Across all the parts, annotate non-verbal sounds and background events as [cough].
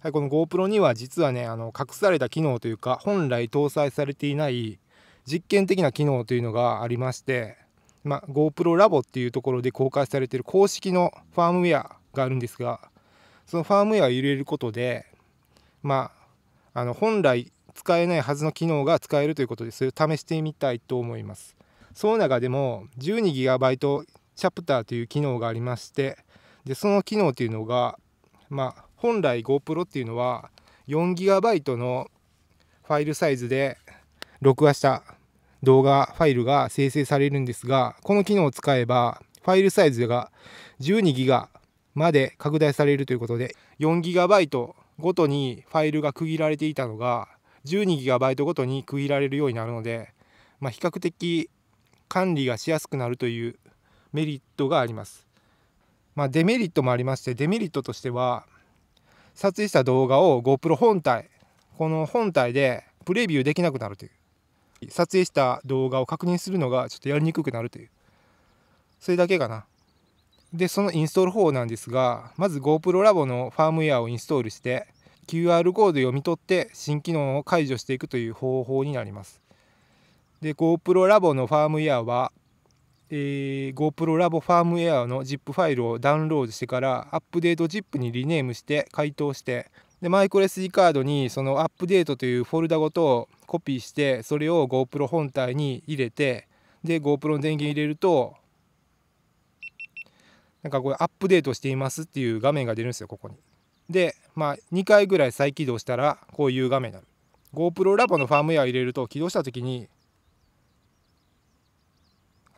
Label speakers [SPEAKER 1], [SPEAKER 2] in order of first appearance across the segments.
[SPEAKER 1] はい、この GoPro には実はねあの隠された機能というか本来搭載されていない実験的な機能というのがありまして、まあ、GoPro ラボっていうところで公開されている公式のファームウェアがあるんですがそのファームウェアを入れることで、まあ、あの本来使えないはずの機能が使えるということでそれを試してみたいと思います。その中でも 12GB チャプターという機能がありましてでその機能というのが、まあ、本来 GoPro っていうのは 4GB のファイルサイズで録画した動画ファイルが生成されるんですがこの機能を使えばファイルサイズが 12GB まで拡大されるということで 4GB ごとにファイルが区切られていたのが 12GB ごとに区切られるようになるので、まあ、比較的管理がしやすくなるというメリットがあります。まあ、デメリットもありましてデメリットとしては撮影した動画を GoPro 本体この本体でプレビューできなくなるという撮影した動画を確認するのがちょっとやりにくくなるというそれだけかなでそのインストール方法なんですがまず GoPro ラボのファームウェアをインストールして QR コード読み取って新機能を解除していくという方法になりますで GoPro ラボのファームウェアはえー、GoPro ラボファームウェアの ZIP ファイルをダウンロードしてからアップデート ZIP にリネームして回答してでマイクロ SD カードにそのアップデートというフォルダごとコピーしてそれを GoPro 本体に入れてで GoPro の電源入れるとなんかこれアップデートしていますっていう画面が出るんですよここに。でまあ2回ぐらい再起動したらこういう画面になる。GoPro ラボのファームウェア入れると起動した時に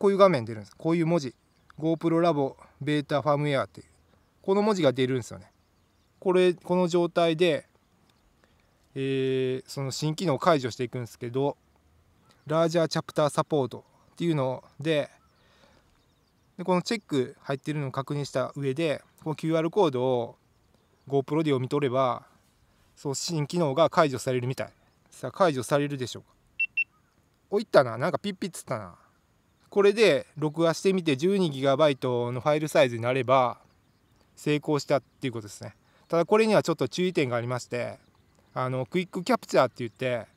[SPEAKER 1] こういう画面出るんですこういう文字 GoPro ラボベータファームウェアっていうこの文字が出るんですよねこれこの状態で、えー、その新機能を解除していくんですけどラージャーチャプターサポートっていうのででこのチェック入ってるのを確認した上でこの QR コードを GoPro で読み取ればそう新機能が解除されるみたいさあ解除されるでしょうかおいったななんかピッピッつったなこれで録画してみて 12GB のファイルサイズになれば成功したっていうことですねただこれにはちょっと注意点がありましてあのクイックキャプチャーって言って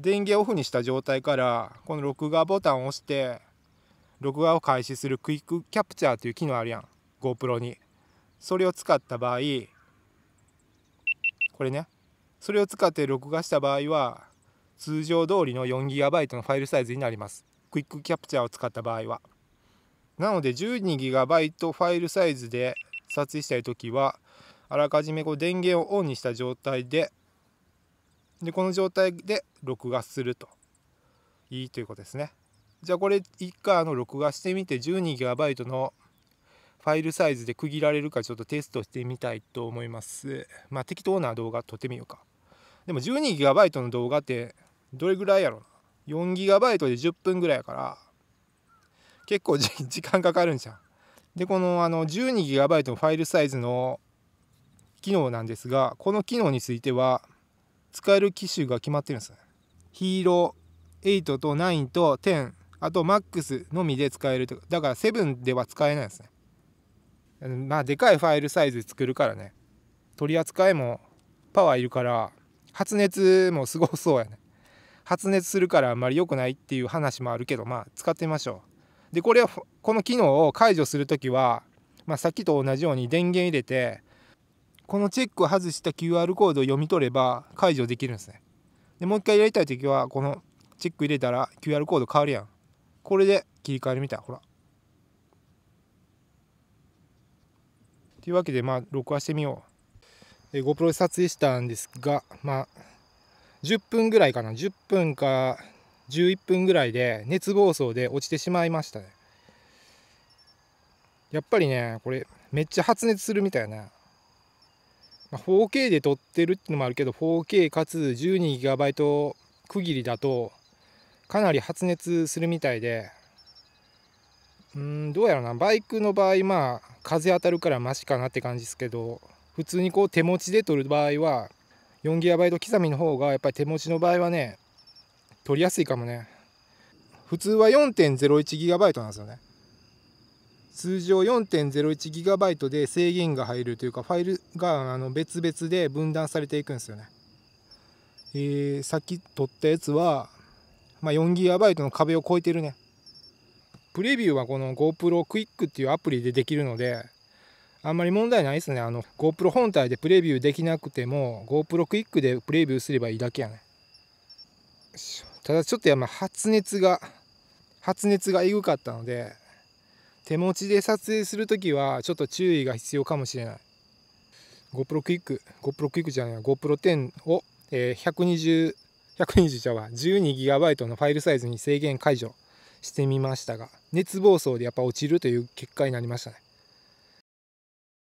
[SPEAKER 1] 電源オフにした状態からこの録画ボタンを押して録画を開始するクイックキャプチャーという機能あるやん GoPro にそれを使った場合これねそれを使って録画した場合は通常通りの 4GB のファイルサイズになりますクイックキャプチャーを使った場合はなので 12GB ファイルサイズで撮影したい時はあらかじめこう電源をオンにした状態ででこの状態で録画するといいということですねじゃあこれ一回あの録画してみて 12GB のファイルサイズで区切られるかちょっとテストしてみたいと思いますまあ適当な動画撮ってみようかでも 12GB の動画ってどれぐらいやろな 4GB で10分ぐらいやから結構 [laughs] 時間かかるんじゃん。でこのあの 12GB のファイルサイズの機能なんですがこの機能については使える機種が決まってるんです。ヒーロー8と9と10あと MAX のみで使えるとだから7では使えないですね。まあでかいファイルサイズ作るからね取り扱いもパワーいるから発熱もすごそうやね発熱するからあんまり良くないっていう話もあるけどまあ使ってみましょうでこれはこの機能を解除する時は、まあ、さっきと同じように電源入れてこのチェックを外した QR コードを読み取れば解除できるんですねでもう一回やりたい時はこのチェック入れたら QR コード変わるやんこれで切り替えるみたいほらというわけでまあ録画してみようで GoPro で撮影したんですがまあ10分ぐらいかな10分か11分ぐらいで熱暴走で落ちてしまいましたねやっぱりねこれめっちゃ発熱するみたいな 4K で撮ってるってのもあるけど 4K かつ 12GB 区切りだとかなり発熱するみたいでうんどうやらなバイクの場合まあ風当たるからマシかなって感じですけど普通にこう手持ちで撮る場合は 4GB 刻みの方がやっぱり手持ちの場合はね取りやすいかもね普通は 4.01GB なんですよね通常 4.01GB で制限が入るというかファイルがあの別々で分断されていくんですよねえー、さっき撮ったやつは、まあ、4GB の壁を越えてるねプレビューはこの GoPro Quick っていうアプリでできるのであんまり問題ないですねあの GoPro 本体でプレビューできなくても GoPro クイックでプレビューすればいいだけやねただちょっとやっぱ発熱が発熱がえぐかったので手持ちで撮影する時はちょっと注意が必要かもしれない GoPro クイック GoPro クイックじゃない GoPro 10を、えー、120120じゃわ 12GB のファイルサイズに制限解除してみましたが熱暴走でやっぱ落ちるという結果になりましたね